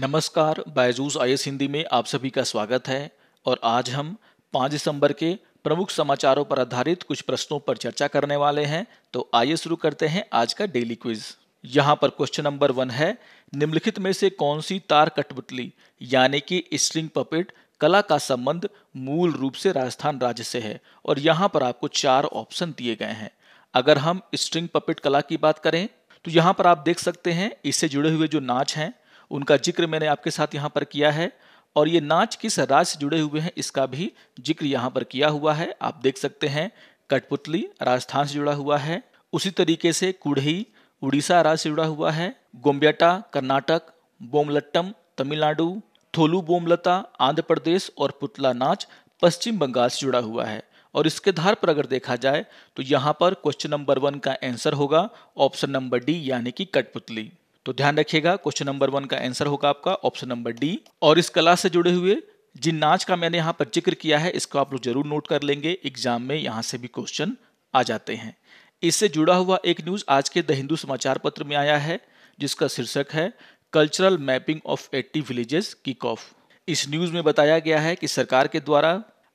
नमस्कार बायजूस आई हिंदी में आप सभी का स्वागत है और आज हम 5 दिसंबर के प्रमुख समाचारों पर आधारित कुछ प्रश्नों पर चर्चा करने वाले हैं तो आइए शुरू करते हैं आज का डेली क्विज यहाँ पर क्वेश्चन नंबर वन है निम्नलिखित में से कौन सी तार कठपुतली यानी कि स्ट्रिंग पपेट कला का संबंध मूल रूप से राजस्थान राज्य से है और यहाँ पर आपको चार ऑप्शन दिए गए हैं अगर हम स्ट्रिंग पपेट कला की बात करें तो यहाँ पर आप देख सकते हैं इससे जुड़े हुए जो नाच हैं उनका जिक्र मैंने आपके साथ यहाँ पर किया है और ये नाच किस राज से जुड़े हुए हैं इसका भी जिक्र यहाँ पर किया हुआ है आप देख सकते हैं कठपुतली राजस्थान से जुड़ा हुआ है उसी तरीके से कुढ़ी उड़ीसा राज्य से जुड़ा हुआ है गोम्बियाटा कर्नाटक बोमलट्टम तमिलनाडु थोलू बोमलता आंध्र प्रदेश और पुतला नाच पश्चिम बंगाल से जुड़ा हुआ है और इसके आधार पर अगर देखा जाए तो यहाँ पर क्वेश्चन नंबर वन का आंसर होगा ऑप्शन नंबर डी यानी कि कठपुतली तो ध्यान रखिएगा क्वेश्चन नंबर वन का आंसर होगा आपका ऑप्शन नंबर डी और इस कला से जुड़े हुए जिन नाच का मैंने यहाँ पर जिक्र किया है इसको आप लोग जरूर नोट कर लेंगे एग्जाम में यहाँ से भी क्वेश्चन आ जाते हैं इससे जुड़ा हुआ एक न्यूज आज के द हिंदू समाचार पत्र में आया है जिसका शीर्षक है cultural mapping of eighty villages की कॉफ इस न्यूज में बताया गया है कि सरकार के द्वारा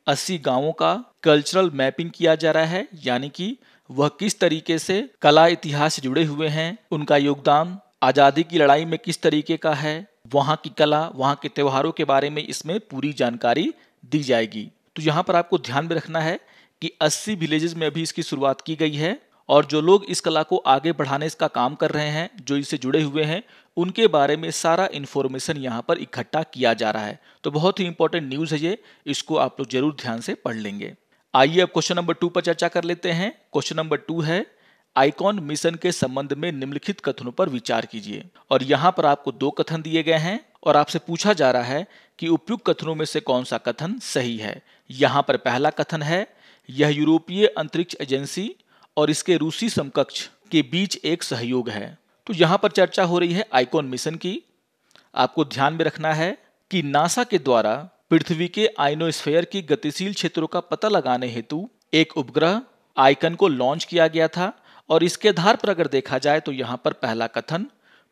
80 गांवों का कल्चरल मैपिंग किया जा रहा है यानी कि वह किस तरीके से कला इतिहास जुड़े हुए हैं उनका योगदान आज़ादी की लड़ाई में किस तरीके का है वहाँ की कला वहाँ के त्योहारों के बारे में इसमें पूरी जानकारी दी जाएगी तो यहाँ पर आपको ध्यान में रखना है कि 80 विलेजेस में अभी इसकी शुरुआत की गई है और जो लोग इस कला को आगे बढ़ाने इसका काम कर रहे हैं जो इससे जुड़े हुए हैं उनके बारे में सारा इन्फॉर्मेशन यहाँ पर इकट्ठा किया जा रहा है तो बहुत ही इंपॉर्टेंट न्यूज़ है ये इसको आप लोग जरूर ध्यान से पढ़ लेंगे आइए अब क्वेश्चन नंबर टू पर चर्चा कर लेते हैं क्वेश्चन नंबर टू है आइकॉन मिशन के संबंध में निम्नलिखित कथनों पर विचार कीजिए और यहाँ पर आपको दो कथन दिए गए हैं और आपसे पूछा जा रहा है कि उपयुक्त कथनों में से कौन सा कथन सही है यहाँ पर पहला कथन है यह यूरोपीय अंतरिक्ष एजेंसी और इसके रूसी समकक्ष के बीच एक सहयोग है तो यहाँ पर चर्चा हो रही है आइकॉन मिशन की आपको ध्यान में रखना है कि नासा के द्वारा पृथ्वी के आइनोस्फेयर की गतिशील क्षेत्रों का पता लगाने हेतु एक उपग्रह आइकन को लॉन्च किया गया था और इसके आधार पर अगर देखा जाए तो यहाँ पर पहला कथन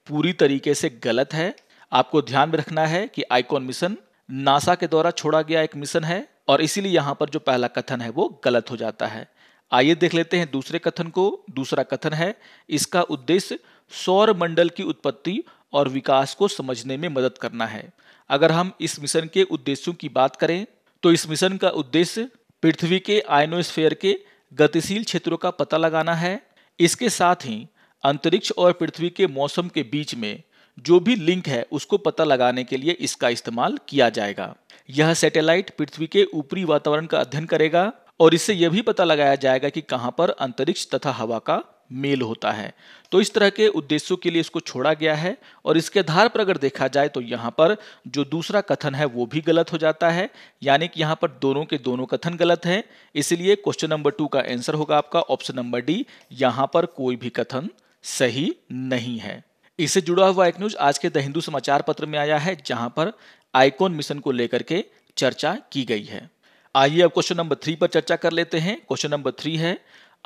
पूरी तरीके से गलत है आपको ध्यान में रखना है कि आइकॉन मिशन नासा के द्वारा छोड़ा गया एक मिशन है और इसीलिए यहाँ पर जो पहला कथन है वो गलत हो जाता है आइए देख लेते हैं दूसरे कथन को दूसरा कथन है इसका उद्देश्य सौर मंडल की उत्पत्ति और विकास को समझने में मदद करना है अगर हम इस मिशन के उद्देश्यों की बात करें तो इस मिशन का उद्देश्य पृथ्वी के आयनोस्फेयर के गतिशील क्षेत्रों का पता लगाना है इसके साथ ही अंतरिक्ष और पृथ्वी के मौसम के बीच में जो भी लिंक है उसको पता लगाने के लिए इसका इस्तेमाल किया जाएगा यह सैटेलाइट पृथ्वी के ऊपरी वातावरण का अध्ययन करेगा और इससे यह भी पता लगाया जाएगा कि कहां पर अंतरिक्ष तथा हवा का मेल होता है तो इस तरह के उद्देश्यों के लिए इसको छोड़ा गया है और इसके आधार पर अगर देखा जाए तो यहाँ पर जो दूसरा कथन है वो भी गलत हो जाता है यानी कि यहाँ पर दोनों के दोनों कथन गलत हैं इसलिए क्वेश्चन नंबर टू का आंसर होगा आपका ऑप्शन नंबर डी यहाँ पर कोई भी कथन सही नहीं है इससे जुड़ा हुआ एक न्यूज आज के द हिंदू समाचार पत्र में आया है जहां पर आइकॉन मिशन को लेकर के चर्चा की गई है आइए अब क्वेश्चन नंबर थ्री पर चर्चा कर लेते हैं क्वेश्चन नंबर थ्री है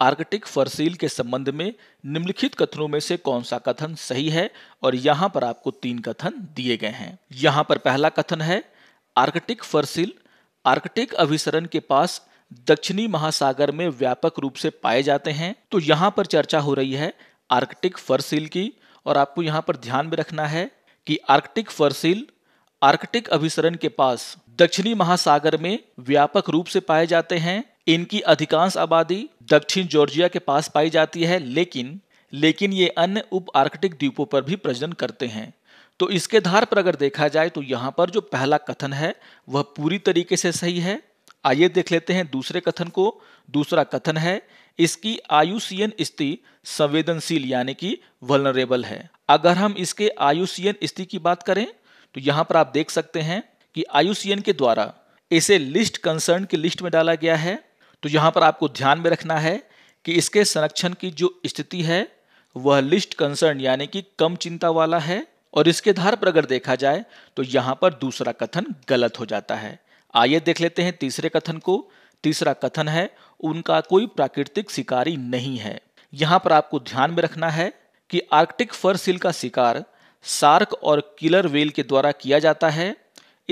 आर्कटिक फरसील के संबंध में निम्नलिखित कथनों में से कौन सा कथन सही है और यहां पर आपको तीन कथन दिए गए हैं यहां पर पहला कथन है आर्कटिक फरसील आर्कटिक अभिसरण के पास दक्षिणी महासागर में व्यापक रूप से पाए जाते हैं तो यहां पर चर्चा हो रही है आर्कटिक फरसील की और आपको यहाँ पर ध्यान में रखना है कि आर्कटिक फरसील आर्कटिक अभिसरण के पास दक्षिणी महासागर में व्यापक रूप से पाए जाते हैं इनकी अधिकांश आबादी दक्षिण जॉर्जिया के पास पाई जाती है लेकिन लेकिन ये अन्य उप आर्कटिक द्वीपों पर भी प्रजनन करते हैं तो इसके आधार पर अगर देखा जाए तो यहाँ पर जो पहला कथन है वह पूरी तरीके से सही है आइए देख लेते हैं दूसरे कथन को दूसरा कथन है इसकी आयुषीयन स्थिति संवेदनशील यानी कि वलनरेबल है अगर हम इसके आयुषीयन स्थिति की बात करें तो यहाँ पर आप देख सकते हैं कि आयुषीयन के द्वारा इसे लिस्ट कंसर्न की लिस्ट में डाला गया है तो यहाँ पर आपको ध्यान में रखना है कि इसके संरक्षण की जो स्थिति है वह लिस्ट कंसर्न यानी कि कम चिंता वाला है और इसके आधार पर अगर देखा जाए तो यहाँ पर दूसरा कथन गलत हो जाता है आइए देख लेते हैं तीसरे कथन को तीसरा कथन है उनका कोई प्राकृतिक शिकारी नहीं है यहाँ पर आपको ध्यान में रखना है कि आर्कटिक फर सील का शिकार सार्क और किलर वेल के द्वारा किया जाता है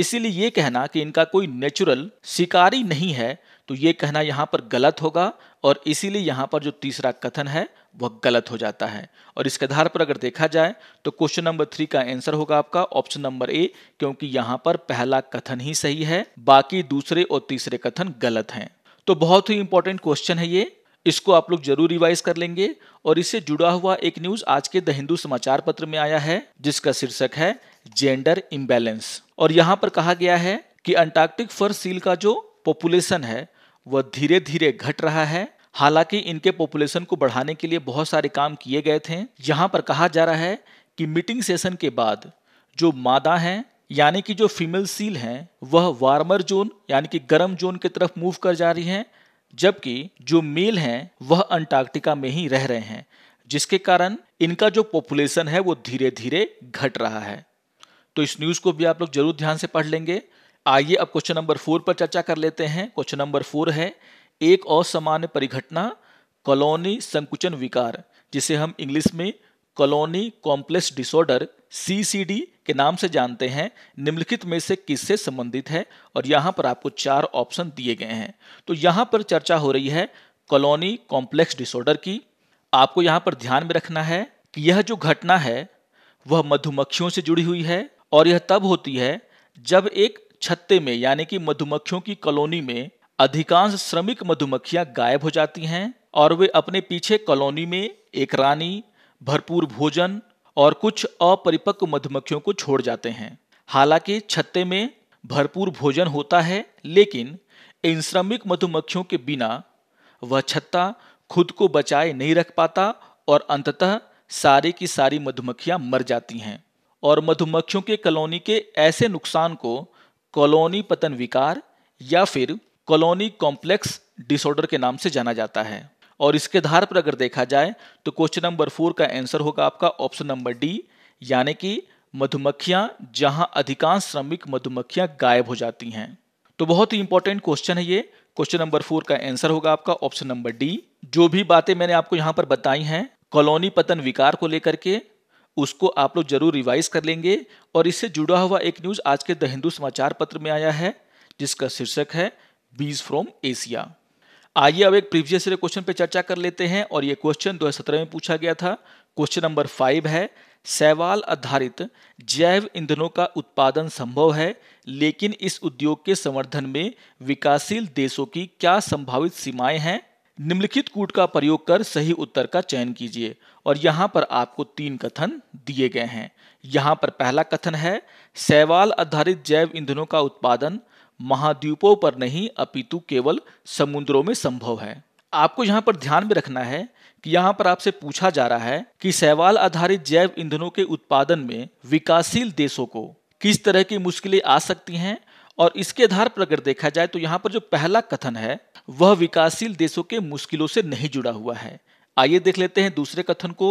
इसीलिए ये कहना कि इनका कोई नेचुरल शिकारी नहीं है तो ये कहना यहाँ पर गलत होगा और इसीलिए यहाँ पर जो तीसरा कथन है वह गलत हो जाता है और इसके आधार पर अगर देखा जाए तो क्वेश्चन नंबर थ्री का आंसर होगा आपका ऑप्शन नंबर ए क्योंकि यहाँ पर पहला कथन ही सही है बाकी दूसरे और तीसरे कथन गलत हैं तो बहुत ही इंपॉर्टेंट क्वेश्चन है ये इसको आप लोग जरूर रिवाइज कर लेंगे और इससे जुड़ा हुआ एक न्यूज आज के द हिंदू समाचार पत्र में आया है जिसका शीर्षक है जेंडर इम्बेलेंस और यहाँ पर कहा गया है कि अंटार्कटिक फर सील का जो पॉपुलेशन है वह धीरे धीरे घट रहा है हालांकि इनके पॉपुलेशन को बढ़ाने के लिए बहुत सारे काम किए गए थे यहाँ पर कहा जा रहा है कि मीटिंग सेशन के बाद जो मादा हैं यानी कि जो फीमेल सील हैं वह वार्मर जोन यानी कि गर्म जोन की तरफ मूव कर जा रही हैं जबकि जो मेल हैं वह अंटार्कटिका में ही रह रहे हैं जिसके कारण इनका जो पॉपुलेशन है वो धीरे धीरे घट रहा है तो इस न्यूज़ को भी आप लोग जरूर ध्यान से पढ़ लेंगे आइए अब क्वेश्चन नंबर फोर पर चर्चा कर लेते हैं क्वेश्चन नंबर फोर है एक असामान्य परिघटना कॉलोनी संकुचन विकार जिसे हम इंग्लिश में कॉलोनी कॉम्प्लेक्स डिसऑर्डर सीसीडी के नाम से जानते हैं निम्नलिखित में से किससे संबंधित है और यहां पर आपको चार ऑप्शन दिए गए हैं तो यहां पर चर्चा हो रही है कॉलोनी कॉम्प्लेक्स डिसऑर्डर की आपको यहां पर ध्यान में रखना है कि यह जो घटना है वह मधुमक्खियों से जुड़ी हुई है और यह तब होती है जब एक छत्ते में यानी कि मधुमक्खियों की कॉलोनी में अधिकांश श्रमिक मधुमक्खियां गायब हो जाती हैं और वे अपने पीछे कॉलोनी में एक रानी भरपूर भोजन और कुछ अपरिपक्व मधुमक्खियों को छोड़ जाते हैं हालांकि छत्ते में भरपूर भोजन होता है लेकिन इन श्रमिक मधुमक्खियों के बिना वह छत्ता खुद को बचाए नहीं रख पाता और अंततः सारी की सारी मधुमक्खियां मर जाती हैं और मधुमक्खियों के कॉलोनी के ऐसे नुकसान को कॉलोनी पतन विकार या फिर कॉलोनी कॉम्प्लेक्स डिसऑर्डर के नाम से जाना जाता है और इसके आधार पर अगर देखा जाए तो क्वेश्चन नंबर फोर का आंसर होगा आपका ऑप्शन नंबर डी यानी कि मधुमक्खियां जहां अधिकांश श्रमिक मधुमक्खियां गायब हो जाती हैं तो बहुत ही इंपॉर्टेंट क्वेश्चन है ये क्वेश्चन नंबर फोर का आंसर होगा आपका ऑप्शन नंबर डी जो भी बातें मैंने आपको यहां पर बताई हैं कॉलोनी पतन विकार को लेकर के उसको आप लोग जरूर रिवाइज कर लेंगे और इससे जुड़ा हुआ एक न्यूज़ आज के द हिंदू समाचार पत्र में आया है जिसका शीर्षक है बीज फ्रॉम एशिया आइए अब एक प्रीवियस ईयर क्वेश्चन पे चर्चा कर लेते हैं और ये क्वेश्चन दो में पूछा गया था क्वेश्चन नंबर फाइव है सैवाल आधारित जैव ईंधनों का उत्पादन संभव है लेकिन इस उद्योग के समर्थन में विकासशील देशों की क्या संभावित सीमाएं हैं निम्नलिखित कूट का प्रयोग कर सही उत्तर का चयन कीजिए और यहाँ पर आपको तीन कथन दिए गए हैं यहाँ पर पहला कथन है सैवाल आधारित जैव ईंधनों का उत्पादन महाद्वीपों पर नहीं अपितु केवल समुद्रों में संभव है आपको यहाँ पर ध्यान में रखना है कि यहाँ पर आपसे पूछा जा रहा है कि सैवाल आधारित जैव ईंधनों के उत्पादन में विकासशील देशों को किस तरह की मुश्किलें आ सकती हैं और इसके आधार पर अगर देखा जाए तो यहाँ पर जो पहला कथन है वह विकासशील देशों के मुश्किलों से नहीं जुड़ा हुआ है आइए देख लेते हैं दूसरे कथन को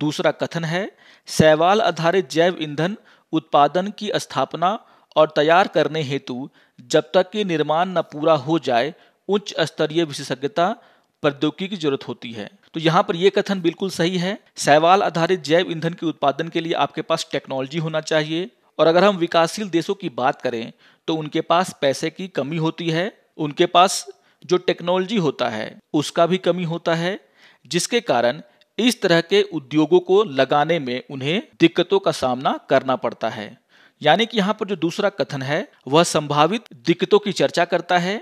दूसरा कथन है सैवाल आधारित जैव ईंधन उत्पादन की स्थापना और तैयार करने हेतु जब तक कि निर्माण न पूरा हो जाए उच्च स्तरीय विशेषज्ञता प्रौद्योगिकी की जरूरत होती है तो यहाँ पर यह कथन बिल्कुल सही है सैवाल आधारित जैव ईंधन के उत्पादन के लिए आपके पास टेक्नोलॉजी होना चाहिए और अगर हम विकासशील देशों की बात करें तो उनके पास पैसे की कमी होती है उनके पास जो टेक्नोलॉजी होता है उसका भी कमी होता है जिसके कारण इस तरह के उद्योगों को लगाने में उन्हें दिक्कतों का सामना करना पड़ता है यानी कि यहाँ पर जो दूसरा कथन है वह संभावित दिक्कतों की चर्चा करता है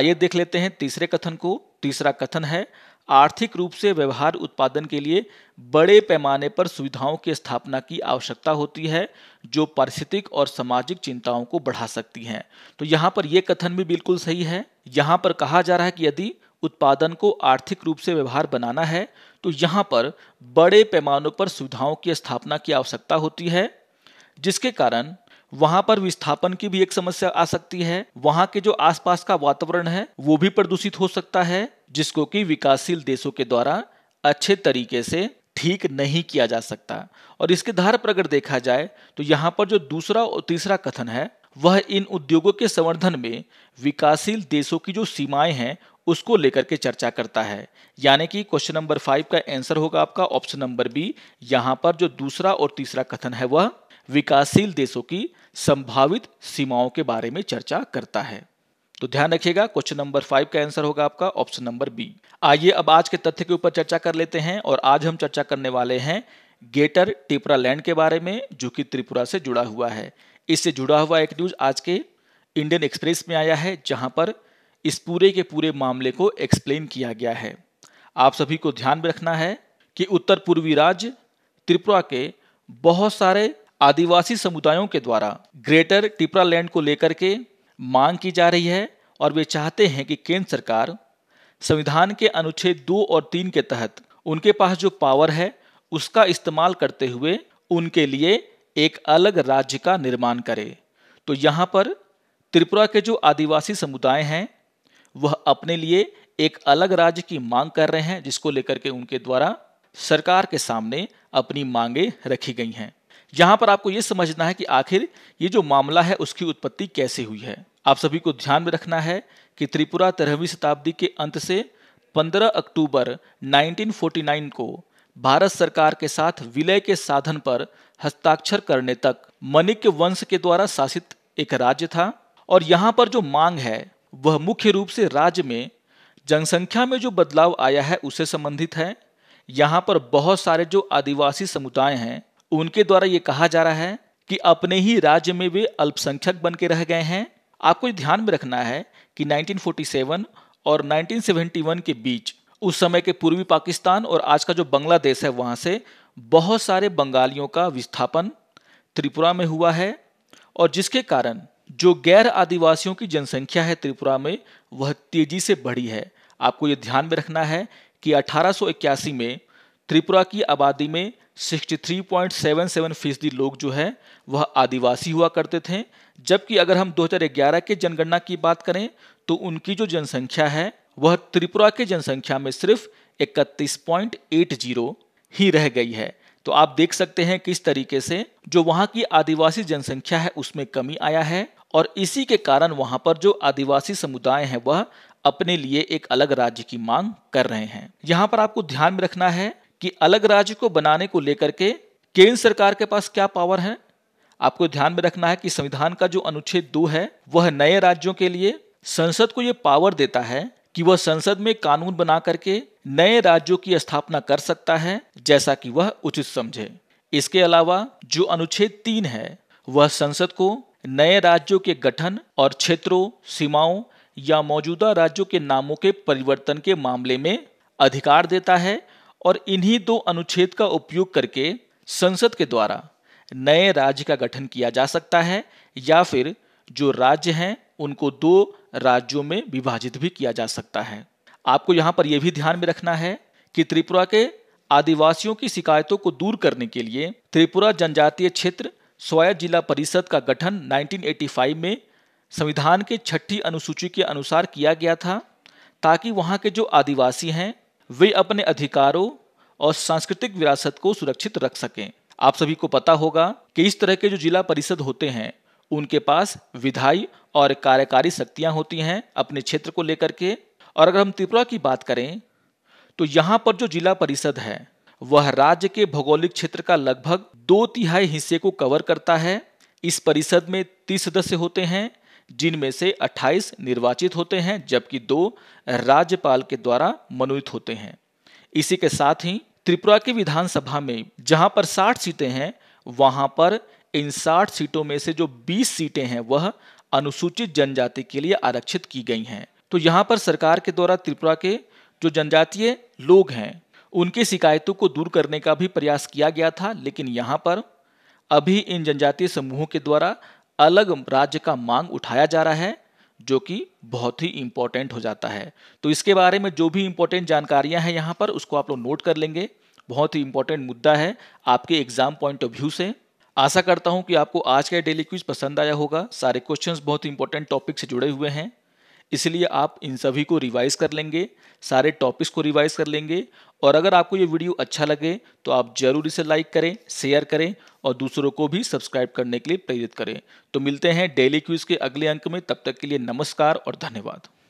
आइए देख लेते हैं तीसरे कथन को तीसरा कथन है आर्थिक रूप से व्यवहार उत्पादन के लिए बड़े पैमाने पर सुविधाओं की स्थापना की आवश्यकता होती है जो पारिस्थितिक और सामाजिक चिंताओं को बढ़ा सकती हैं तो यहाँ पर यह कथन भी बिल्कुल सही है यहाँ पर कहा जा रहा है कि यदि उत्पादन को आर्थिक रूप से व्यवहार बनाना है तो यहाँ पर बड़े पैमानों पर सुविधाओं की स्थापना की आवश्यकता होती है जिसके कारण वहां पर विस्थापन की भी एक समस्या आ सकती है वहां के जो आसपास का वातावरण है वो भी प्रदूषित हो सकता है जिसको कि विकासशील देशों के द्वारा अच्छे तरीके से ठीक नहीं किया जा सकता और इसके धार पर अगर देखा जाए तो यहाँ पर जो दूसरा और तीसरा कथन है वह इन उद्योगों के संवर्धन में विकासशील देशों की जो सीमाएं हैं उसको लेकर के चर्चा करता है यानी कि क्वेश्चन नंबर फाइव का आंसर होगा आपका ऑप्शन नंबर बी यहाँ पर जो दूसरा और तीसरा कथन है वह विकासशील देशों की संभावित सीमाओं के बारे में चर्चा करता है तो ध्यान रखिएगा क्वेश्चन नंबर फाइव का आंसर होगा आपका ऑप्शन नंबर बी आइए अब आज के तथ्य के ऊपर चर्चा कर लेते हैं और आज हम चर्चा करने वाले हैं गेटर टिपरा लैंड के बारे में जो कि त्रिपुरा से जुड़ा हुआ है इससे जुड़ा हुआ एक न्यूज आज के इंडियन एक्सप्रेस में आया है जहां पर इस पूरे के पूरे मामले को एक्सप्लेन किया गया है आप सभी को ध्यान में रखना है कि उत्तर पूर्वी राज्य त्रिपुरा के बहुत सारे आदिवासी समुदायों के द्वारा ग्रेटर टिपरा लैंड को लेकर के मांग की जा रही है और वे चाहते हैं कि केंद्र सरकार संविधान के अनुच्छेद दो और तीन के तहत उनके पास जो पावर है उसका इस्तेमाल करते हुए उनके लिए एक अलग राज्य का निर्माण करे तो यहाँ पर त्रिपुरा के जो आदिवासी समुदाय हैं वह अपने लिए एक अलग राज्य की मांग कर रहे हैं जिसको लेकर के उनके द्वारा सरकार के सामने अपनी मांगे रखी गई हैं यहां पर आपको ये समझना है कि आखिर ये जो मामला है उसकी उत्पत्ति कैसे हुई है आप सभी को ध्यान में रखना है कि त्रिपुरा तेरहवीं शताब्दी के अंत से 15 अक्टूबर 1949 को भारत सरकार के साथ विलय के साधन पर हस्ताक्षर करने तक मणिक वंश के द्वारा शासित एक राज्य था और यहाँ पर जो मांग है वह मुख्य रूप से राज्य में जनसंख्या में जो बदलाव आया है उससे संबंधित है यहाँ पर बहुत सारे जो आदिवासी समुदाय हैं उनके द्वारा ये कहा जा रहा है कि अपने ही राज्य में वे अल्पसंख्यक बन के रह गए हैं आपको ध्यान में रखना है कि 1947 और 1971 के बीच उस समय के पूर्वी पाकिस्तान और आज का जो बांग्लादेश है वहां से बहुत सारे बंगालियों का विस्थापन त्रिपुरा में हुआ है और जिसके कारण जो गैर आदिवासियों की जनसंख्या है त्रिपुरा में वह तेजी से बढ़ी है आपको ये ध्यान में रखना है कि अठारह में त्रिपुरा की आबादी में 63.77 फीसदी लोग जो है वह आदिवासी हुआ करते थे जबकि अगर हम 2011 के जनगणना की बात करें तो उनकी जो जनसंख्या है वह त्रिपुरा के जनसंख्या में सिर्फ 31.80 ही रह गई है तो आप देख सकते हैं किस तरीके से जो वहाँ की आदिवासी जनसंख्या है उसमें कमी आया है और इसी के कारण वहां पर जो आदिवासी समुदाय है वह अपने लिए एक अलग राज्य की मांग कर रहे हैं यहाँ पर आपको ध्यान में रखना है कि अलग राज्य को बनाने को लेकर के केंद्र सरकार के पास क्या पावर है आपको ध्यान में रखना है कि संविधान का जो अनुच्छेद दो है वह नए राज्यों के लिए संसद को यह पावर देता है कि वह संसद में कानून बना करके नए राज्यों की स्थापना कर सकता है जैसा कि वह उचित समझे इसके अलावा जो अनुच्छेद तीन है वह संसद को नए राज्यों के गठन और क्षेत्रों सीमाओं या मौजूदा राज्यों के नामों के परिवर्तन के मामले में अधिकार देता है और इन्हीं दो अनुच्छेद का उपयोग करके संसद के द्वारा नए राज्य का गठन किया जा सकता है या फिर जो राज्य हैं उनको दो राज्यों में विभाजित भी किया जा सकता है आपको यहां पर यह भी ध्यान में रखना है कि त्रिपुरा के आदिवासियों की शिकायतों को दूर करने के लिए त्रिपुरा जनजातीय क्षेत्र स्वायत्त जिला परिषद का गठन 1985 में संविधान के छठी अनुसूची के अनुसार किया गया था ताकि वहां के जो आदिवासी हैं वे अपने अधिकारों और सांस्कृतिक विरासत को सुरक्षित रख सकें आप सभी को पता होगा कि इस तरह के जो जिला परिषद होते हैं उनके पास विधायी और कार्यकारी शक्तियां होती हैं अपने क्षेत्र को लेकर के और अगर हम त्रिपुरा की बात करें तो यहाँ पर जो जिला परिषद है वह राज्य के भौगोलिक क्षेत्र का लगभग दो तिहाई हिस्से को कवर करता है इस परिषद में तीस सदस्य होते हैं जिनमें से 28 निर्वाचित होते हैं जबकि दो राज्यपाल के द्वारा मनोनीत होते हैं इसी के साथ ही त्रिपुरा की विधानसभा में जहां पर 60 सीटें हैं वहां पर इन 60 सीटों में से जो 20 सीटें हैं वह अनुसूचित जनजाति के लिए आरक्षित की गई हैं तो यहाँ पर सरकार के द्वारा त्रिपुरा के जो जनजातीय लोग हैं उनकी शिकायतों को दूर करने का भी प्रयास किया गया था लेकिन यहाँ पर अभी इन जनजातीय समूहों के द्वारा अलग राज्य का मांग उठाया जा रहा है जो कि बहुत ही इंपॉर्टेंट हो जाता है तो इसके बारे में जो भी इंपॉर्टेंट जानकारियां हैं यहां पर उसको आप लोग नोट कर लेंगे बहुत ही इंपॉर्टेंट मुद्दा है आपके एग्जाम पॉइंट ऑफ व्यू से आशा करता हूं कि आपको आज का डेली क्विज पसंद आया होगा सारे क्वेश्चंस बहुत इंपॉर्टेंट टॉपिक से जुड़े हुए हैं इसलिए आप इन सभी को रिवाइज़ कर लेंगे सारे टॉपिक्स को रिवाइज़ कर लेंगे और अगर आपको ये वीडियो अच्छा लगे तो आप जरूर इसे लाइक करें शेयर करें और दूसरों को भी सब्सक्राइब करने के लिए प्रेरित करें तो मिलते हैं डेली क्यूज़ के अगले अंक में तब तक के लिए नमस्कार और धन्यवाद